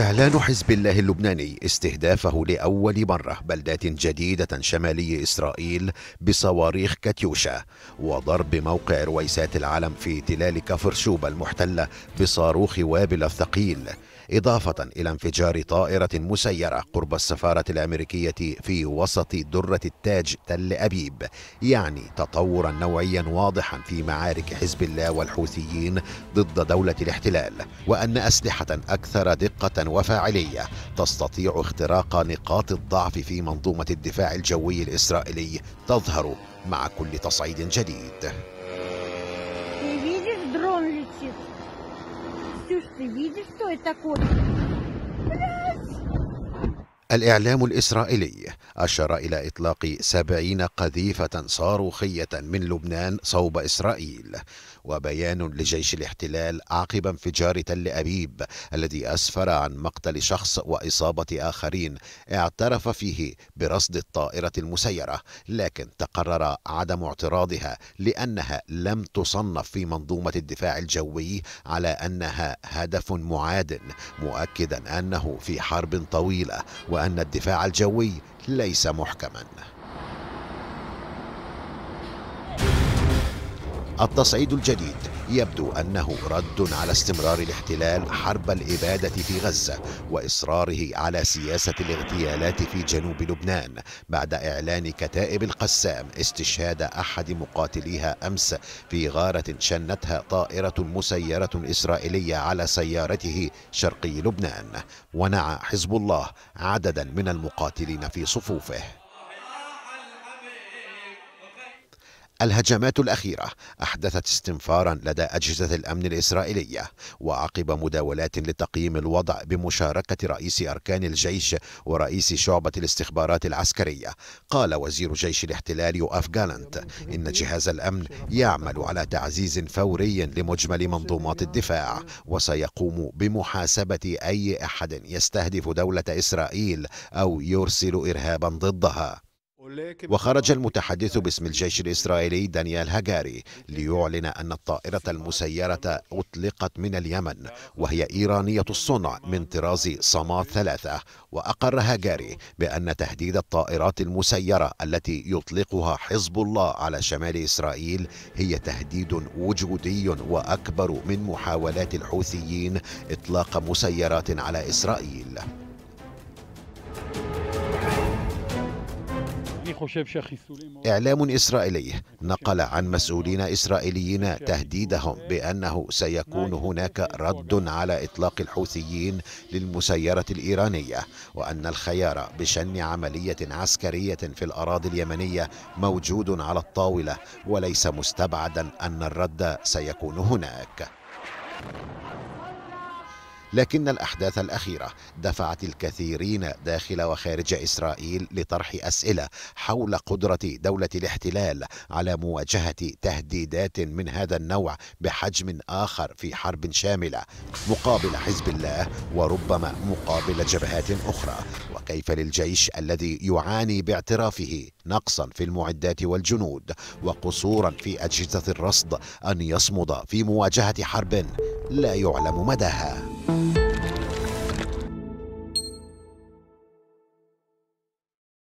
إعلان حزب الله اللبناني استهدافه لأول مرة بلدات جديدة شمالي إسرائيل بصواريخ كاتيوشا وضرب موقع رويسات العلم في تلال كفر شوبا المحتلة بصاروخ وابل الثقيل إضافة إلى انفجار طائرة مسيرة قرب السفارة الأمريكية في وسط درة التاج تل أبيب يعني تطورا نوعيا واضحا في معارك حزب الله والحوثيين ضد دولة الاحتلال وأن أسلحة أكثر دقة وفاعلية تستطيع اختراق نقاط الضعف في منظومة الدفاع الجوي الإسرائيلي تظهر مع كل تصعيد جديد. Ксюш, ты видишь, что это такое? الإعلام الإسرائيلي أشار إلى إطلاق سبعين قذيفة صاروخية من لبنان صوب إسرائيل وبيان لجيش الاحتلال عقب انفجار تل أبيب الذي أسفر عن مقتل شخص وإصابة آخرين اعترف فيه برصد الطائرة المسيرة لكن تقرر عدم اعتراضها لأنها لم تصنف في منظومة الدفاع الجوي على أنها هدف معاد مؤكدا أنه في حرب طويلة وأن الدفاع الجوي ليس محكما التصعيد الجديد يبدو انه رد على استمرار الاحتلال حرب الاباده في غزه واصراره على سياسه الاغتيالات في جنوب لبنان بعد اعلان كتائب القسام استشهاد احد مقاتليها امس في غاره شنتها طائره مسيره اسرائيليه على سيارته شرقي لبنان ونعى حزب الله عددا من المقاتلين في صفوفه الهجمات الأخيرة أحدثت استنفارا لدى أجهزة الأمن الإسرائيلية وعقب مداولات لتقييم الوضع بمشاركة رئيس أركان الجيش ورئيس شعبة الاستخبارات العسكرية قال وزير جيش الاحتلال يوآف جالنت إن جهاز الأمن يعمل على تعزيز فوري لمجمل منظومات الدفاع وسيقوم بمحاسبة أي أحد يستهدف دولة إسرائيل أو يرسل إرهابا ضدها وخرج المتحدث باسم الجيش الإسرائيلي دانيال هاجاري ليعلن أن الطائرة المسيرة أطلقت من اليمن وهي إيرانية الصنع من طراز صمات ثلاثة وأقر هاجاري بأن تهديد الطائرات المسيرة التي يطلقها حزب الله على شمال إسرائيل هي تهديد وجودي وأكبر من محاولات الحوثيين إطلاق مسيرات على إسرائيل إعلام إسرائيلي نقل عن مسؤولين إسرائيليين تهديدهم بأنه سيكون هناك رد على إطلاق الحوثيين للمسيرة الإيرانية وأن الخيار بشن عملية عسكرية في الأراضي اليمنية موجود على الطاولة وليس مستبعدا أن الرد سيكون هناك لكن الأحداث الأخيرة دفعت الكثيرين داخل وخارج إسرائيل لطرح أسئلة حول قدرة دولة الاحتلال على مواجهة تهديدات من هذا النوع بحجم آخر في حرب شاملة مقابل حزب الله وربما مقابل جبهات أخرى وكيف للجيش الذي يعاني باعترافه نقصا في المعدات والجنود وقصورا في أجهزة الرصد أن يصمد في مواجهة حرب لا يعلم مداها